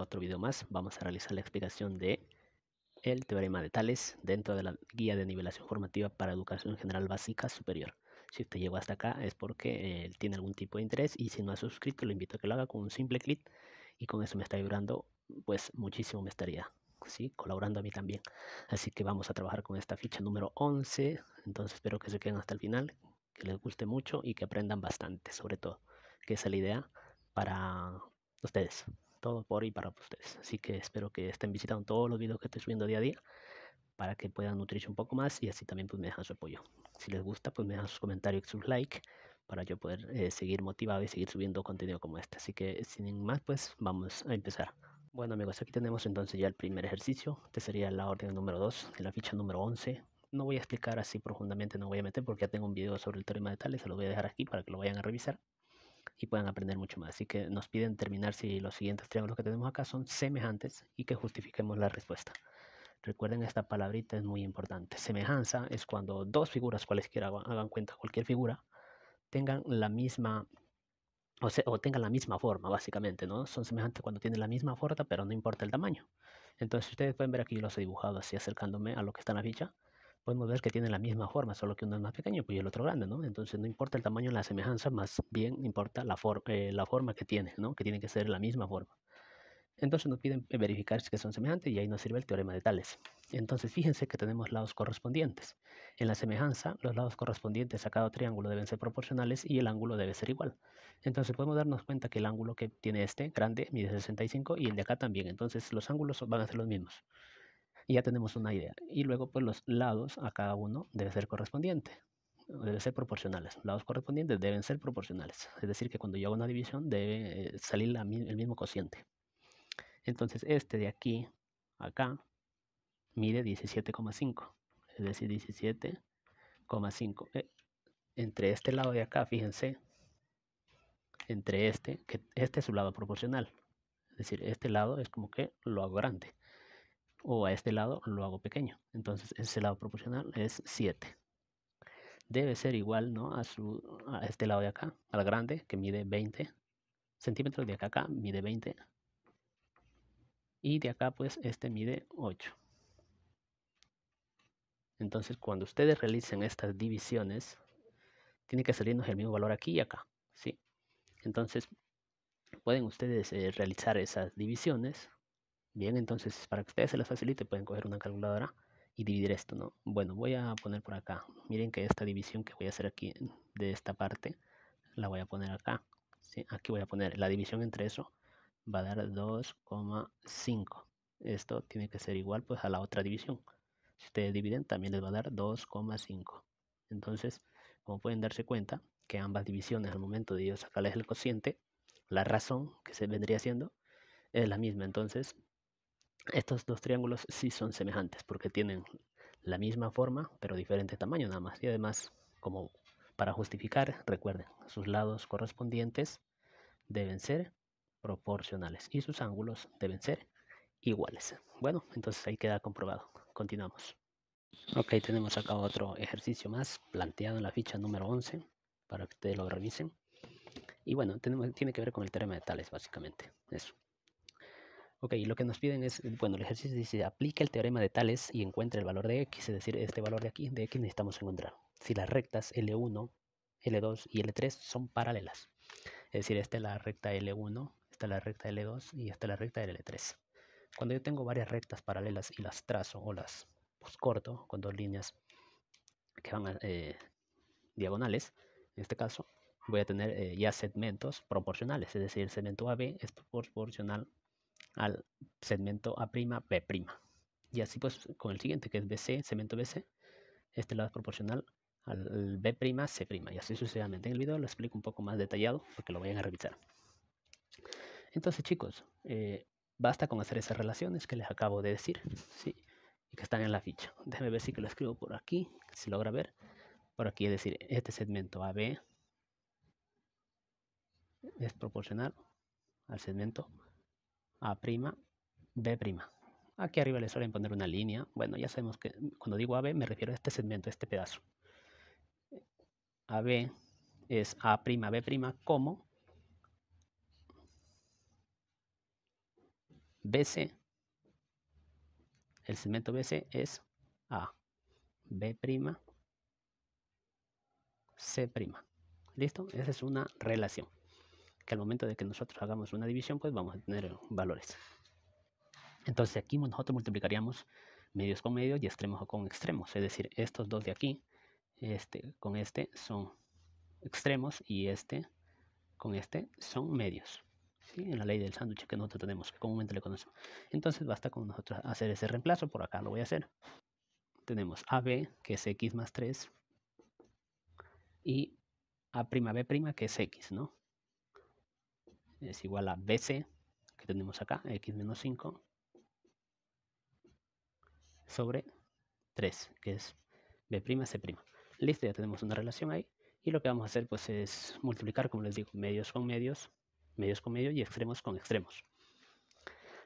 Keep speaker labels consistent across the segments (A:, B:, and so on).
A: otro vídeo más. Vamos a realizar la explicación de el teorema de Tales dentro de la guía de nivelación formativa para educación general básica superior. Si usted llegó hasta acá es porque eh, tiene algún tipo de interés y si no ha suscrito lo invito a que lo haga con un simple clic y con eso me está ayudando pues muchísimo me estaría ¿sí? colaborando a mí también. Así que vamos a trabajar con esta ficha número 11, entonces espero que se queden hasta el final, que les guste mucho y que aprendan bastante sobre todo, que esa es la idea para ustedes todo por y para ustedes. Así que espero que estén visitando todos los videos que estoy subiendo día a día para que puedan nutrirse un poco más y así también pues me dejan su apoyo. Si les gusta, pues me dejan sus comentarios y sus likes para yo poder eh, seguir motivado y seguir subiendo contenido como este. Así que sin más, pues vamos a empezar. Bueno amigos, aquí tenemos entonces ya el primer ejercicio. Este sería la orden número 2, de la ficha número 11. No voy a explicar así profundamente, no voy a meter porque ya tengo un video sobre el teorema de Tales, se lo voy a dejar aquí para que lo vayan a revisar puedan aprender mucho más. Así que nos piden terminar si los siguientes triángulos que tenemos acá son semejantes y que justifiquemos la respuesta. Recuerden esta palabrita es muy importante. Semejanza es cuando dos figuras, cualesquiera hagan cuenta, cualquier figura, tengan la misma o, sea, o, tengan la misma forma, básicamente, ¿no? Son semejantes cuando tienen la misma forma, pero no importa el tamaño. Entonces ustedes pueden ver aquí, yo los he dibujado así acercándome a lo que está en la ficha podemos ver que tienen la misma forma, solo que uno es más pequeño pues, y el otro grande, ¿no? Entonces no importa el tamaño de la semejanza, más bien importa la, eh, la forma que tiene, ¿no? Que tiene que ser la misma forma. Entonces nos piden eh, verificar si son semejantes y ahí nos sirve el teorema de Tales. Entonces fíjense que tenemos lados correspondientes. En la semejanza, los lados correspondientes a cada triángulo deben ser proporcionales y el ángulo debe ser igual. Entonces podemos darnos cuenta que el ángulo que tiene este, grande, mide 65 y el de acá también. Entonces los ángulos van a ser los mismos y ya tenemos una idea. Y luego pues los lados a cada uno debe ser correspondiente, debe ser proporcionales. Lados correspondientes deben ser proporcionales, es decir que cuando yo hago una división debe eh, salir el mismo cociente. Entonces este de aquí acá mide 17,5, es decir 17,5. Eh, entre este lado de acá, fíjense, entre este, que este es su lado proporcional, es decir, este lado es como que lo hago grande o a este lado lo hago pequeño. Entonces ese lado proporcional es 7. Debe ser igual ¿no? a, su, a este lado de acá, al grande, que mide 20 centímetros. De acá acá mide 20. Y de acá pues este mide 8. Entonces cuando ustedes realicen estas divisiones, tiene que salirnos el mismo valor aquí y acá. ¿sí? Entonces pueden ustedes eh, realizar esas divisiones Bien, entonces para que ustedes se les facilite pueden coger una calculadora y dividir esto, ¿no? Bueno, voy a poner por acá. Miren que esta división que voy a hacer aquí de esta parte, la voy a poner acá. Aquí voy a poner la división entre eso va a dar 2,5. Esto tiene que ser igual pues a la otra división. Si ustedes dividen también les va a dar 2,5. Entonces, como pueden darse cuenta que ambas divisiones al momento de yo sacarles el cociente, la razón que se vendría haciendo es la misma. Entonces, estos dos triángulos sí son semejantes porque tienen la misma forma pero diferente tamaño nada más. Y además, como para justificar, recuerden, sus lados correspondientes deben ser proporcionales y sus ángulos deben ser iguales. Bueno, entonces ahí queda comprobado. Continuamos. Ok, tenemos acá otro ejercicio más planteado en la ficha número 11 para que ustedes lo revisen. Y bueno, tiene que ver con el teorema de Tales, básicamente. Eso. Ok, lo que nos piden es, bueno, el ejercicio dice, aplica el teorema de Tales y encuentra el valor de x, es decir, este valor de aquí, de x necesitamos encontrar. Si las rectas L1, L2 y L3 son paralelas. Es decir, esta es la recta L1, esta es la recta L2 y esta es la recta L3. Cuando yo tengo varias rectas paralelas y las trazo o las pues, corto con dos líneas que van eh, diagonales, en este caso, voy a tener eh, ya segmentos proporcionales, es decir, el segmento AB es proporcional al segmento A', B'. Y así pues con el siguiente, que es BC, segmento BC, este lado es proporcional al B', C', y así sucesivamente. En el video lo explico un poco más detallado porque lo vayan a revisar. Entonces chicos, eh, basta con hacer esas relaciones que les acabo de decir, ¿sí? Y que están en la ficha. Déjenme ver si que lo escribo por aquí, si logra ver. Por aquí, es decir, este segmento AB es proporcional al segmento a', B'. Aquí arriba le suelen poner una línea. Bueno, ya sabemos que cuando digo AB me refiero a este segmento, a este pedazo. AB es A', B', como BC. El segmento BC es A, B', C'. ¿Listo? Esa es una relación al momento de que nosotros hagamos una división, pues vamos a tener valores. Entonces aquí nosotros multiplicaríamos medios con medios y extremos con extremos. Es decir, estos dos de aquí, este con este son extremos y este con este son medios. ¿sí? En la ley del sándwich que nosotros tenemos, que comúnmente le conocemos. Entonces basta con nosotros hacer ese reemplazo. Por acá lo voy a hacer. Tenemos AB, que es X más 3. Y A'B', que es X, ¿no? es igual a BC, que tenemos acá, x menos 5, sobre 3, que es B'C'. Listo, ya tenemos una relación ahí. Y lo que vamos a hacer pues es multiplicar, como les digo, medios con medios, medios con medios y extremos con extremos.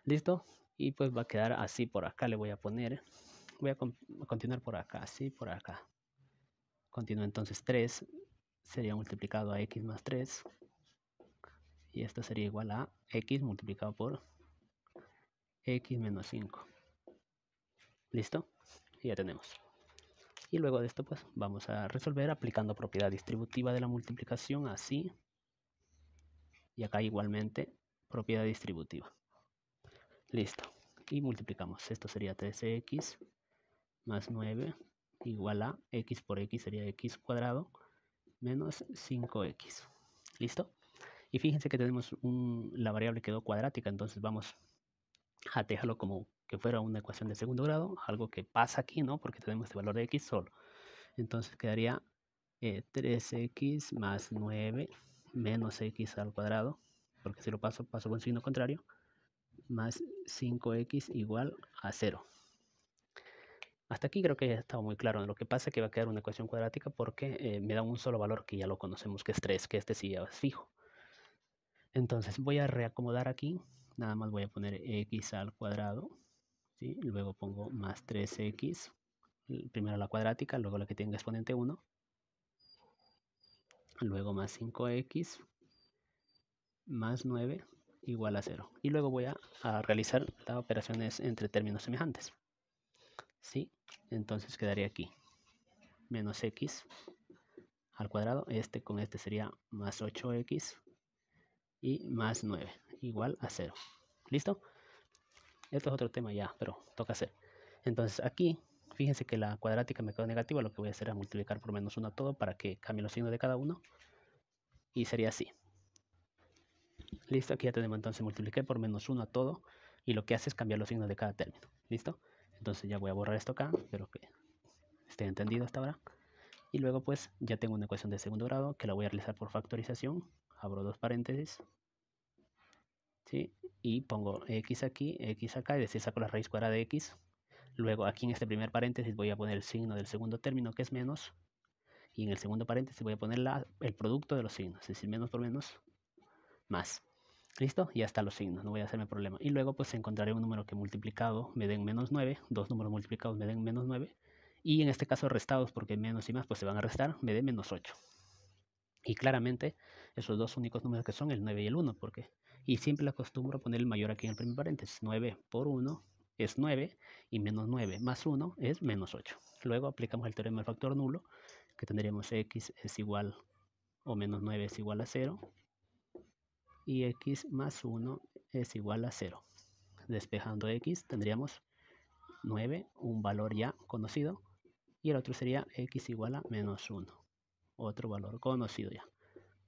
A: Listo, y pues va a quedar así por acá, le voy a poner, voy a, continuar por acá, así por acá. Continúa entonces 3, sería multiplicado a x más 3, y esto sería igual a x multiplicado por x menos 5. ¿Listo? Y ya tenemos. Y luego de esto pues vamos a resolver aplicando propiedad distributiva de la multiplicación así. Y acá igualmente propiedad distributiva. Listo. Y multiplicamos. Esto sería 3x más 9 igual a x por x sería x cuadrado menos 5x. ¿Listo? Y fíjense que tenemos un, la variable quedó cuadrática, entonces vamos a dejarlo como que fuera una ecuación de segundo grado, algo que pasa aquí, ¿no? Porque tenemos este valor de x solo. Entonces quedaría 3x eh, más 9 menos x al cuadrado, porque si lo paso, paso con signo contrario, más 5x igual a 0. Hasta aquí creo que ya estaba muy claro. Lo que pasa es que va a quedar una ecuación cuadrática porque eh, me da un solo valor que ya lo conocemos, que es 3, que este sí ya es fijo. Entonces voy a reacomodar aquí, nada más voy a poner x al cuadrado, ¿sí? luego pongo más 3x, primero la cuadrática, luego la que tenga exponente 1, luego más 5x, más 9, igual a 0. Y luego voy a, realizar las operaciones entre términos semejantes. ¿Sí? Entonces quedaría aquí. Menos x al cuadrado. Este con este sería más 8x y más 9 igual a 0. ¿Listo? Esto es otro tema ya, pero toca hacer. Entonces aquí, fíjense que la cuadrática me quedó negativa, lo que voy a hacer es multiplicar por menos 1 todo para que cambie los signos de cada uno. Y sería así. Listo, aquí ya tenemos entonces multipliqué por menos 1 a todo y lo que hace es cambiar los signos de cada término. ¿Listo? Entonces ya voy a borrar esto acá, espero que esté entendido hasta ahora. Y luego pues ya tengo una ecuación de segundo grado que la voy a realizar por factorización. Abro dos paréntesis, y pongo x aquí, x acá, y decir, saco la raíz cuadrada de x. Luego aquí en este primer paréntesis voy a poner el signo del segundo término, que es menos. Y en el segundo paréntesis voy a poner el producto de los signos, es decir, menos por menos, más. ¿Listo? Ya están los signos, no voy a hacerme problema. Y luego pues encontraré un número que multiplicado me den menos 9, dos números multiplicados me den menos 9, y en este caso restados, porque menos y más pues se van a restar, me den menos 8. Y claramente esos dos únicos números que son el 9 y el 1, porque y siempre acostumbro a poner el mayor aquí en el primer paréntesis. 9 por 1 es 9 y menos 9 más 1 es menos 8. Luego aplicamos el teorema del factor nulo, que tendríamos x es igual o menos 9 es igual a 0 y x más 1 es igual a 0. Despejando x tendríamos 9, un valor ya conocido, y el otro sería x igual a menos 1, otro valor conocido ya.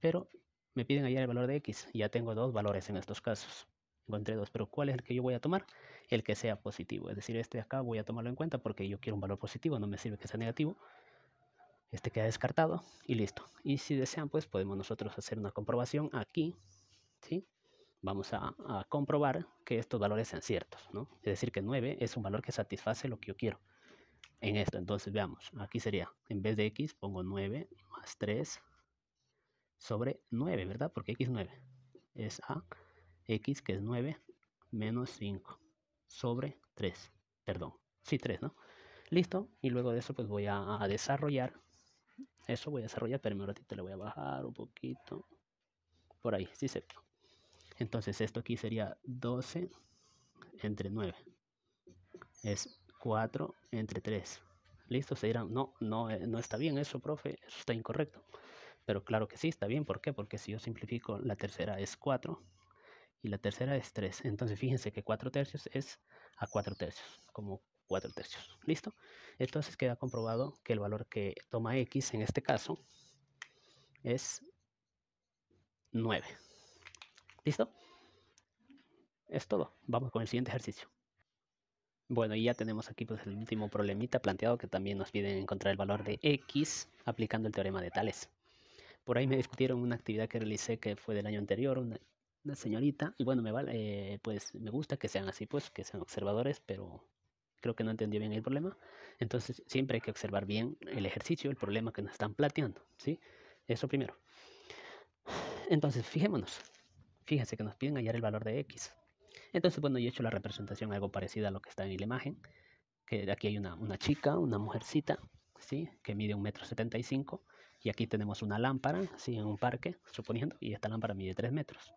A: Pero me piden hallar el valor de x. Ya tengo dos valores en estos casos. Encontré dos, pero ¿cuál es el que yo voy a tomar? El que sea positivo. Es decir, este de acá voy a tomarlo en cuenta porque yo quiero un valor positivo, no me sirve que sea negativo. Este queda descartado y listo. Y si desean, pues podemos nosotros hacer una comprobación aquí. ¿sí? Vamos a, comprobar que estos valores sean ciertos. ¿no? Es decir, que 9 es un valor que satisface lo que yo quiero en esto. Entonces, veamos. Aquí sería, en vez de x, pongo 9 más 3 sobre 9, ¿verdad? Porque x 9 es a x que es 9 menos 5 sobre 3, perdón, sí 3, ¿no? Listo, y luego de eso pues voy a, desarrollar, eso voy a desarrollar, pero un ratito le voy a bajar un poquito, por ahí, sí cierto Entonces esto aquí sería 12 entre 9, es 4 entre 3. Listo, se dirán, no, no, eh, no está bien eso, profe, eso está incorrecto. Pero claro que sí, está bien. ¿Por qué? Porque si yo simplifico, la tercera es 4 y la tercera es 3. Entonces fíjense que 4 tercios es a 4 tercios, como 4 tercios. ¿Listo? Entonces queda comprobado que el valor que toma X en este caso es 9. ¿Listo? Es todo. Vamos con el siguiente ejercicio. Bueno, y ya tenemos aquí pues el último problemita planteado que también nos piden encontrar el valor de x aplicando el teorema de Tales por ahí me discutieron una actividad que realicé que fue del año anterior, una, señorita, y bueno, me vale, eh, pues me gusta que sean así, pues, que sean observadores, pero creo que no entendió bien el problema. Entonces, siempre hay que observar bien el ejercicio, el problema que nos están planteando, ¿sí? Eso primero. Entonces, fijémonos. Fíjense que nos piden hallar el valor de X. Entonces, bueno, yo he hecho la representación algo parecida a lo que está en la imagen. Que aquí hay una, una chica, una mujercita, ¿sí? Que mide un metro setenta y y aquí tenemos una lámpara, así en un parque, suponiendo, y esta lámpara mide 3 metros.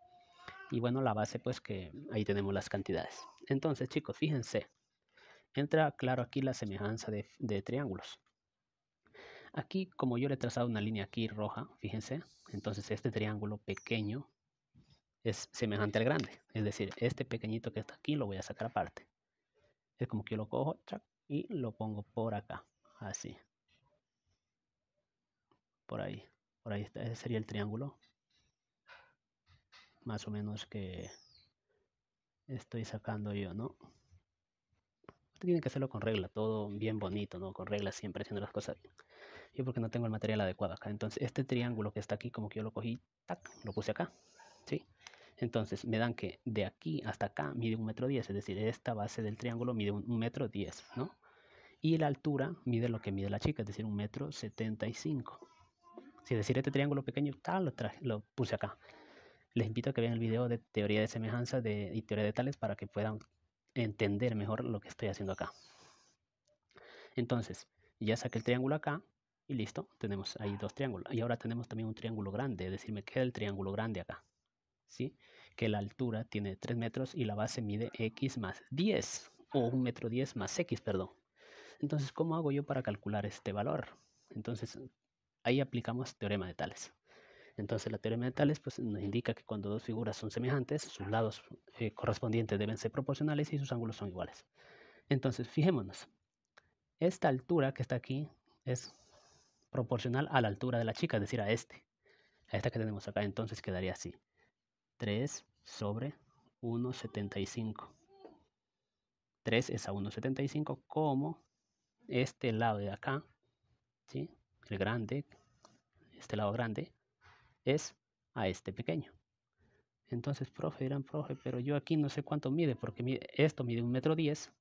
A: Y bueno, la base, pues que ahí tenemos las cantidades. Entonces, chicos, fíjense, entra claro aquí la semejanza de, de triángulos. Aquí, como yo le he trazado una línea aquí roja, fíjense, entonces este triángulo pequeño es semejante al grande. Es decir, este pequeñito que está aquí lo voy a sacar aparte. Es como que yo lo cojo y lo pongo por acá, así por ahí. Por ahí ese sería el triángulo. Más o menos que estoy sacando yo, ¿no? Tienen que hacerlo con regla, todo bien bonito, ¿no? Con regla siempre haciendo las cosas bien. Yo porque no tengo el material adecuado acá. Entonces este triángulo que está aquí, como que yo lo cogí, tac, lo puse acá. ¿Sí? Entonces me dan que de aquí hasta acá mide un metro diez, es decir, esta base del triángulo mide un metro diez, ¿no? Y la altura mide lo que mide la chica, es decir, un metro setenta y cinco. Si decir este triángulo pequeño, tal, lo, lo puse acá. Les invito a que vean el video de teoría de semejanza de, y teoría de tales para que puedan entender mejor lo que estoy haciendo acá. Entonces, ya saqué el triángulo acá y listo, tenemos ahí dos triángulos. Y ahora tenemos también un triángulo grande, es decir, me queda el triángulo grande acá. ¿Sí? Que la altura tiene 3 metros y la base mide x más 10, o 1 metro 10 más x, perdón. Entonces, ¿cómo hago yo para calcular este valor? Entonces, ahí aplicamos teorema de Tales. Entonces, la teorema de Tales pues, nos indica que cuando dos figuras son semejantes, sus lados eh, correspondientes deben ser proporcionales y sus ángulos son iguales. Entonces, fijémonos. Esta altura que está aquí es proporcional a la altura de la chica, es decir, a este. A esta que tenemos acá, entonces quedaría así. 3 sobre 1,75. 3 es a 1,75 como este lado de acá, ¿sí? el grande, este lado grande, es a este pequeño. Entonces, profe, dirán, profe, pero yo aquí no sé cuánto mide, porque esto mide un metro diez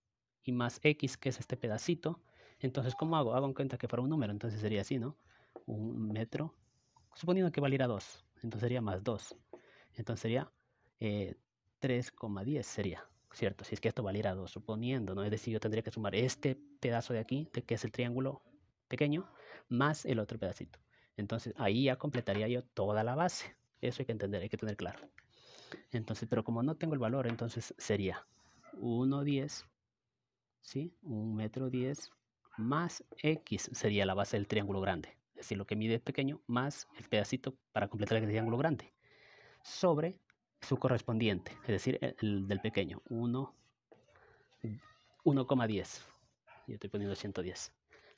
A: y más X, que es este pedacito. Entonces, ¿cómo hago? Hago en cuenta que fuera un número, entonces sería así, ¿no? Un metro, suponiendo que valiera 2, entonces sería más 2. Entonces sería 3,10 eh, sería, ¿cierto? Si es que esto valiera dos, suponiendo, ¿no? Es decir, yo tendría que sumar este pedazo de aquí, que es el triángulo, pequeño más el otro pedacito. Entonces ahí ya completaría yo toda la base. Eso hay que entender, hay que tener claro. Entonces, pero como no tengo el valor, entonces sería 1,10, ¿sí? un metro 10 más X sería la base del triángulo grande. Es decir, lo que mide es pequeño más el pedacito para completar el triángulo grande. Sobre su correspondiente, es decir, e, el, del pequeño, 1,10. 1, yo estoy poniendo 110.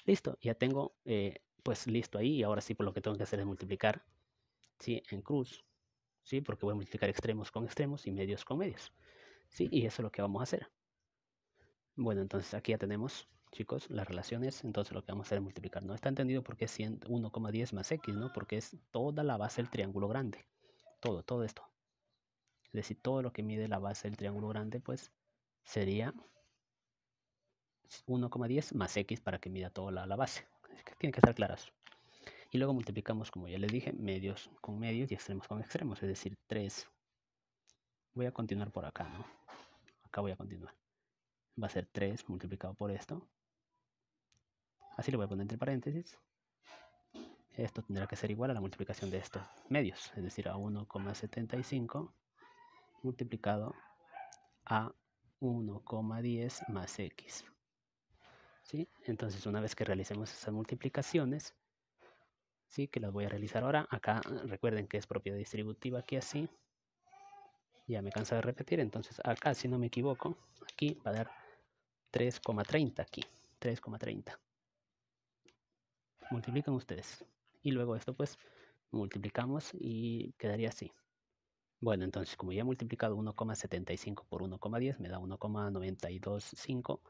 A: Listo, ya tengo eh, pues listo ahí. Y ahora sí, por pues, lo que tengo que hacer es multiplicar ¿sí? en cruz, ¿sí? porque voy a multiplicar extremos con extremos y medios con medios. ¿sí? Y eso es lo que vamos a hacer. Bueno, entonces aquí ya tenemos, chicos, las relaciones. Entonces lo que vamos a hacer es multiplicar. No está entendido porque es 1,10 más x, ¿no? Porque es toda la base del triángulo grande. Todo, todo esto. Es decir, todo lo que mide la base del triángulo grande, pues sería 1,10 más x para que mida toda la, base. tiene que tienen que estar claras. Y luego multiplicamos, como ya les dije, medios con medios y extremos con extremos, es decir, 3. Voy a continuar por acá, ¿no? Acá voy a continuar. Va a ser 3 multiplicado por esto. Así lo voy a poner entre paréntesis. Esto tendrá que ser igual a la multiplicación de estos medios, es decir, a 1,75 multiplicado a 1,10 más x. Entonces, una vez que realicemos esas multiplicaciones, ¿sí? Que las voy a realizar ahora. Acá recuerden que es propiedad distributiva aquí así. Ya me cansa de repetir, entonces acá, si no me equivoco, aquí va a dar 3,30 aquí, 3,30. Multiplican ustedes. Y luego esto pues multiplicamos y quedaría así. Bueno, entonces como ya he multiplicado 1,75 por 1,10 me da 1,925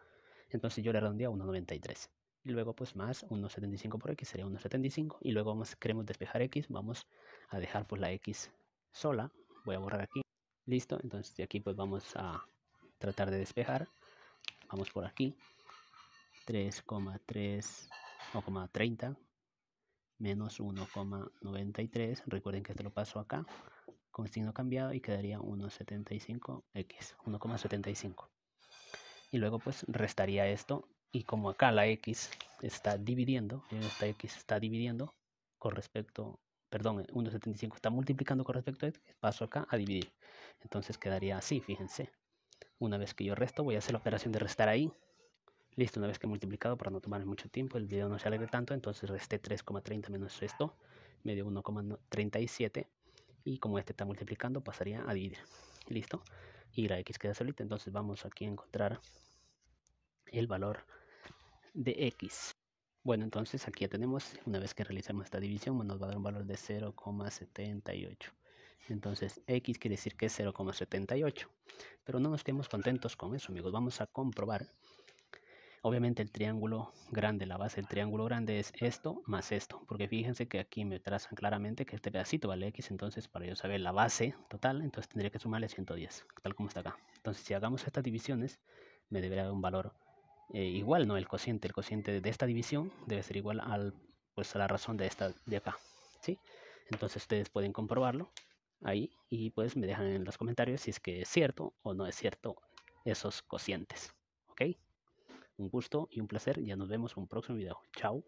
A: entonces yo le redondeo a 1,93. Y luego pues más 1,75 por x sería 1,75. Y luego queremos despejar x, vamos a dejar pues la x sola. Voy a borrar aquí. Listo, entonces de aquí pues vamos a tratar de despejar. Vamos por aquí. 3,3 o 30 menos 1,93. Recuerden que esto lo paso acá con signo cambiado y quedaría 1,75x, 1,75 y luego pues restaría esto y como acá la x está dividiendo, eh, esta x está dividiendo con respecto, perdón, 1.75 eh, está multiplicando con respecto a x, paso acá a dividir. Entonces quedaría así, fíjense. Una vez que yo resto, voy a hacer la operación de restar ahí. Listo, una vez que he multiplicado, para no tomar mucho tiempo, el video no se alegre tanto, entonces resté 3,30 menos esto, me dio 1,37. Y como este está multiplicando, pasaría a dividir. Listo. Y la x queda solita, entonces vamos aquí a encontrar el valor de x. Bueno, entonces aquí ya tenemos, una vez que realizamos esta división, nos va a dar un valor de 0,78. Entonces, x quiere decir que es 0,78. Pero no nos quedemos contentos con eso, amigos. Vamos a comprobar. Obviamente el triángulo grande, la base del triángulo grande es esto más esto. Porque fíjense que aquí me trazan claramente que este pedacito vale x. Entonces, para yo saber la base total, entonces tendría que sumarle 110, tal como está acá. Entonces, si hagamos estas divisiones, me debería dar un valor eh, igual, ¿no? El cociente, el cociente de esta división debe ser igual al, pues, a la razón de esta de acá, ¿sí? Entonces ustedes pueden comprobarlo ahí y pues me dejan en los comentarios si es que es cierto o no es cierto esos cocientes, ¿ok? Un gusto y un placer, ya nos vemos en un próximo video. Chao.